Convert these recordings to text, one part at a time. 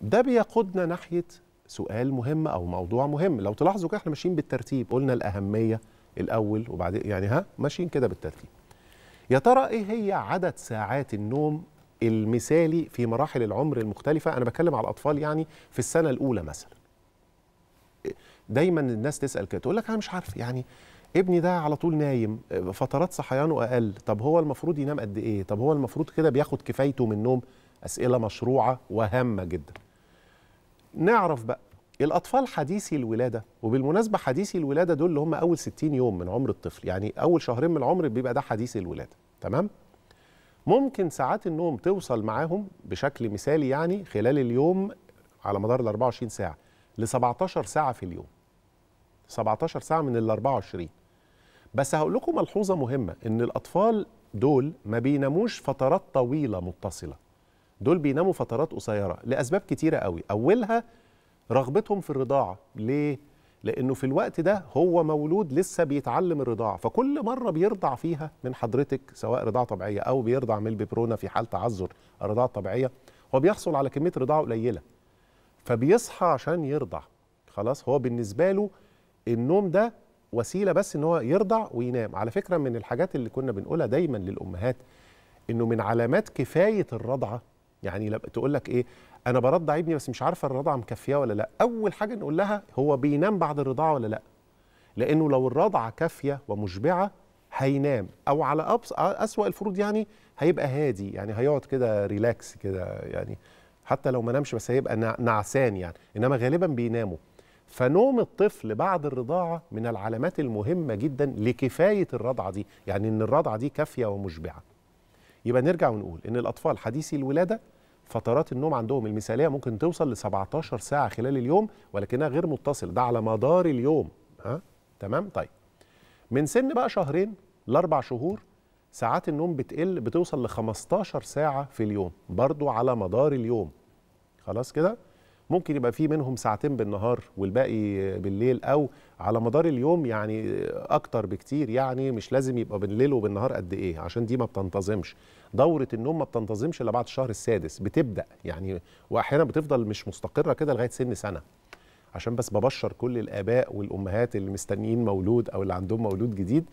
ده بيقودنا ناحيه سؤال مهم او موضوع مهم لو تلاحظوا كده احنا ماشيين بالترتيب قلنا الاهميه الاول وبعدين يعني ها ماشيين كده بالترتيب يا ترى ايه هي عدد ساعات النوم المثالي في مراحل العمر المختلفه انا بتكلم على الاطفال يعني في السنه الاولى مثلا دايما الناس تسال كده تقول لك انا مش عارف يعني ابني ده على طول نايم فترات صحيانه اقل طب هو المفروض ينام قد ايه طب هو المفروض كده بياخد كفايته من النوم اسئله مشروعه وهامه جدا نعرف بقى الاطفال حديثي الولاده وبالمناسبه حديثي الولاده دول اللي هم اول 60 يوم من عمر الطفل يعني اول شهرين من العمر بيبقى ده حديثي الولاده تمام ممكن ساعات النوم توصل معاهم بشكل مثالي يعني خلال اليوم على مدار ال 24 ساعه ل 17 ساعه في اليوم 17 ساعه من ال 24 بس هقول لكم ملحوظه مهمه ان الاطفال دول ما بيناموش فترات طويله متصله دول بيناموا فترات قصيره لاسباب كتيره قوي اولها رغبتهم في الرضاعه ليه لانه في الوقت ده هو مولود لسه بيتعلم الرضاعه فكل مره بيرضع فيها من حضرتك سواء رضاعه طبيعيه او بيرضع من الببرونه في حال تعذر الرضاعه الطبيعيه هو بيحصل على كميه رضاعه قليله فبيصحى عشان يرضع خلاص هو بالنسبه له النوم ده وسيله بس ان هو يرضع وينام على فكره من الحاجات اللي كنا بنقولها دايما للامهات انه من علامات كفايه الرضعه يعني تقول لك ايه انا برضع ابني بس مش عارفه الرضعه مكفياه ولا لا اول حاجه نقول لها هو بينام بعد الرضاعه ولا لا لانه لو الرضعه كافيه ومشبعه هينام او على أبس اسوا الفروض يعني هيبقى هادي يعني هيقعد كده ريلاكس كده يعني حتى لو ما نامش بس هيبقى نعسان يعني انما غالبا بيناموا فنوم الطفل بعد الرضاعه من العلامات المهمه جدا لكفايه الرضعه دي يعني ان الرضعه دي كافيه ومشبعه يبقى نرجع ونقول ان الاطفال حديثي الولاده فترات النوم عندهم المثاليه ممكن توصل ل 17 ساعه خلال اليوم ولكنها غير متصله ده على مدار اليوم ها تمام طيب من سن بقى شهرين لاربع شهور ساعات النوم بتقل بتوصل ل 15 ساعه في اليوم برضو على مدار اليوم خلاص كده ممكن يبقى في منهم ساعتين بالنهار والباقي بالليل او على مدار اليوم يعني اكتر بكتير يعني مش لازم يبقى بالليل وبالنهار قد ايه عشان دي ما بتنتظمش دوره النوم ما بتنتظمش الا بعد الشهر السادس بتبدا يعني واحيانا بتفضل مش مستقره كده لغايه سن سنه عشان بس ببشر كل الاباء والامهات اللي مستنيين مولود او اللي عندهم مولود جديد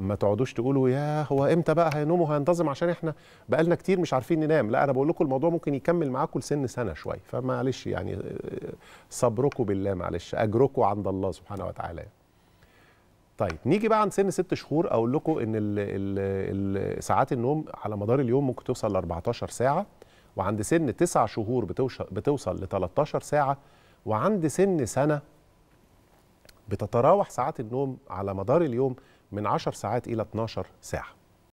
ما تقعدوش تقولوا يا هو امتى بقى هينوموا هينتظم عشان احنا بقالنا كتير مش عارفين ننام لا انا بقول لكم الموضوع ممكن يكمل معاكم لسن سنه شويه فمعلش يعني صبركم بالله معلش اجركم عند الله سبحانه وتعالى طيب نيجي بقى عند سن ست شهور اقول لكم ان الـ الـ الـ ساعات النوم على مدار اليوم ممكن توصل ل 14 ساعه وعند سن تسع شهور بتوصل ل 13 ساعه وعند سن سنه بتتراوح ساعات النوم على مدار اليوم من 10 ساعات إلى 12 ساعة